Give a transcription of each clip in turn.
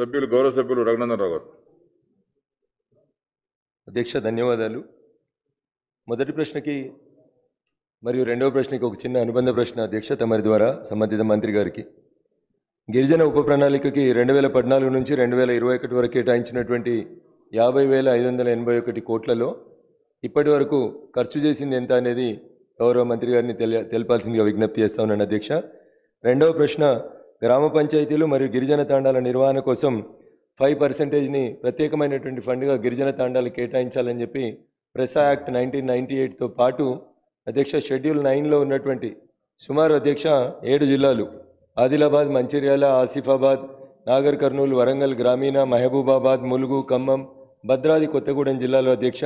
సభ్యులు గౌరవ సభ్యులు రఘునందనరావు గారు అధ్యక్ష ధన్యవాదాలు మొదటి ప్రశ్నకి మరియు రెండవ ప్రశ్నకి ఒక చిన్న అనుబంధ ప్రశ్న అధ్యక్ష తమరి ద్వారా సంబంధిత మంత్రి గారికి గిరిజన ఉప ప్రణాళికకి రెండు వేల పద్నాలుగు నుంచి రెండు వేల ఇరవై ఒకటి వరకు కేటాయించినటువంటి యాభై వేల ఐదు వందల ఎనభై ఒకటి కోట్లలో ఇప్పటి వరకు ఖర్చు చేసింది ఎంత అనేది గౌరవ మంత్రి గారిని తెలియ తెలపాల్సిందిగా విజ్ఞప్తి చేస్తా ఉన్నాను అధ్యక్ష రెండవ ప్రశ్న గ్రామ పంచాయతీలు మరియు గిరిజన తాండాల నిర్వహణ కోసం ఫైవ్ పర్సెంటేజ్ని ప్రత్యేకమైనటువంటి ఫండ్గా గిరిజన తాండాలు కేటాయించాలని చెప్పి ప్రెస్ యాక్ట్ నైన్టీన్ నైన్టీ ఎయిట్తో పాటు అధ్యక్ష షెడ్యూల్ నైన్లో ఉన్నటువంటి సుమారు అధ్యక్ష ఏడు జిల్లాలు ఆదిలాబాద్ మంచిర్యాల ఆసిఫాబాద్ నాగర్ కర్నూలు వరంగల్ గ్రామీణ మహబూబాబాద్ ములుగు ఖమ్మం భద్రాది కొత్తగూడెం జిల్లాలో అధ్యక్ష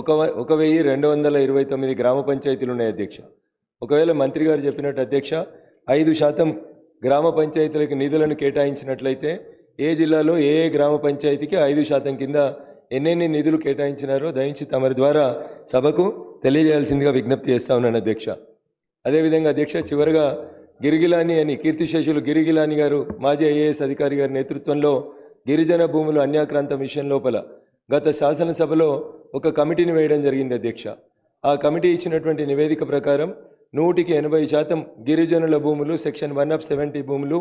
ఒక ఒక వెయ్యి రెండు వందల ఇరవై తొమ్మిది గ్రామ పంచాయతీలు ఉన్నాయి అధ్యక్ష ఒకవేళ మంత్రి గారు చెప్పినట్టు అధ్యక్ష ఐదు శాతం గ్రామ పంచాయతీలకు నిధులను కేటాయించినట్లయితే ఏ జిల్లాలో ఏ ఏ గ్రామ పంచాయతీకి ఐదు శాతం కింద ఎన్నెన్ని నిధులు కేటాయించినారో దయించి తమరి ద్వారా సభకు తెలియజేయాల్సిందిగా విజ్ఞప్తి చేస్తా ఉన్నాను అధ్యక్ష అదేవిధంగా అధ్యక్ష చివరగా గిరిగిలాని అని కీర్తిశేషులు గిరిగిలాని గారు మాజీ ఐఏఎస్ అధికారి గారి నేతృత్వంలో గిరిజన భూములు అన్యాక్రాంత మిషన్ లోపల గత శాసనసభలో ఒక కమిటీని వేయడం జరిగింది అధ్యక్ష ఆ కమిటీ ఇచ్చినటువంటి నివేదిక ప్రకారం నూటికి ఎనభై శాతం గిరిజనుల భూములు సెక్షన్ వన్ ఆఫ్ సెవెంటీ భూములు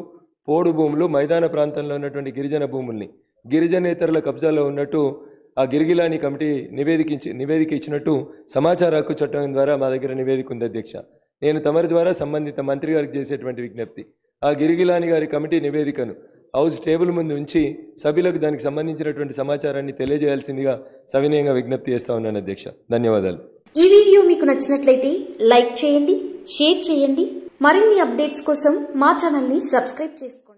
పోడు భూములు మైదాన ప్రాంతంలో ఉన్నటువంటి గిరిజన భూముల్ని గిరిజనేతరుల కబ్జాలో ఉన్నట్టు ఆ గిరిగిలాని కమిటీ నివేదికించి నివేదిక ఇచ్చినట్టు సమాచార హక్కు చట్టం ద్వారా మా దగ్గర నివేదిక ఉంది అధ్యక్ష నేను తమరి ద్వారా సంబంధిత మంత్రి గారికి చేసేటువంటి విజ్ఞప్తి ఆ గిరిగిలాని గారి కమిటీ నివేదికను హౌస్ టేబుల్ ముందు ఉంచి సభ్యులకు దానికి సంబంధించినటువంటి సమాచారాన్ని తెలియజేయాల్సిందిగా సవినయంగా విజ్ఞప్తి చేస్తా ఉన్నాను అధ్యక్ష ధన్యవాదాలు ఈ వీడియో మీకు నచ్చినట్లయితే లైక్ చేయండి షేర్ చేయండి మరిన్ని అప్డేట్స్ కోసం మా ఛానల్ని సబ్స్క్రైబ్ చేసుకోండి